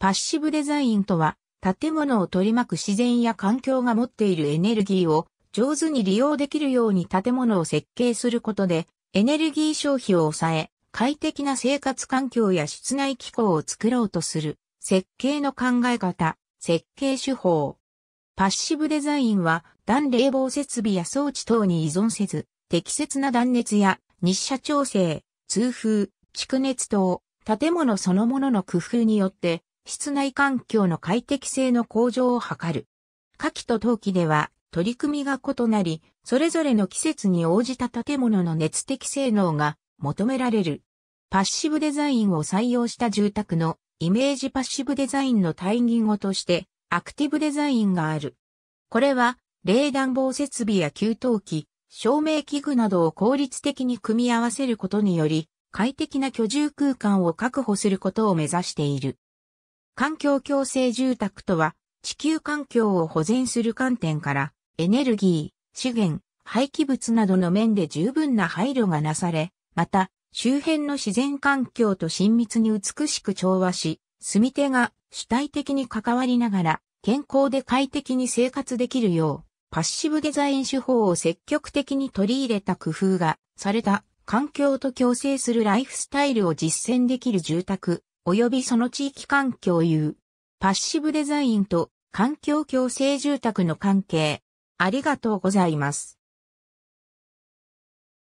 パッシブデザインとは、建物を取り巻く自然や環境が持っているエネルギーを上手に利用できるように建物を設計することで、エネルギー消費を抑え、快適な生活環境や室内機構を作ろうとする、設計の考え方、設計手法。パッシブデザインは、暖冷房設備や装置等に依存せず、適切な断熱や日射調整、通風、蓄熱等、建物そのものの工夫によって、室内環境の快適性の向上を図る。夏季と冬季では取り組みが異なり、それぞれの季節に応じた建物の熱的性能が求められる。パッシブデザインを採用した住宅のイメージパッシブデザインの対義語としてアクティブデザインがある。これは冷暖房設備や給湯器、照明器具などを効率的に組み合わせることにより快適な居住空間を確保することを目指している。環境共生住宅とは、地球環境を保全する観点から、エネルギー、資源、廃棄物などの面で十分な配慮がなされ、また、周辺の自然環境と親密に美しく調和し、住み手が主体的に関わりながら、健康で快適に生活できるよう、パッシブデザイン手法を積極的に取り入れた工夫がされた環境と共生するライフスタイルを実践できる住宅及びその地域環境有、パッシブデザインと環境共生住宅の関係。ありがとうございます。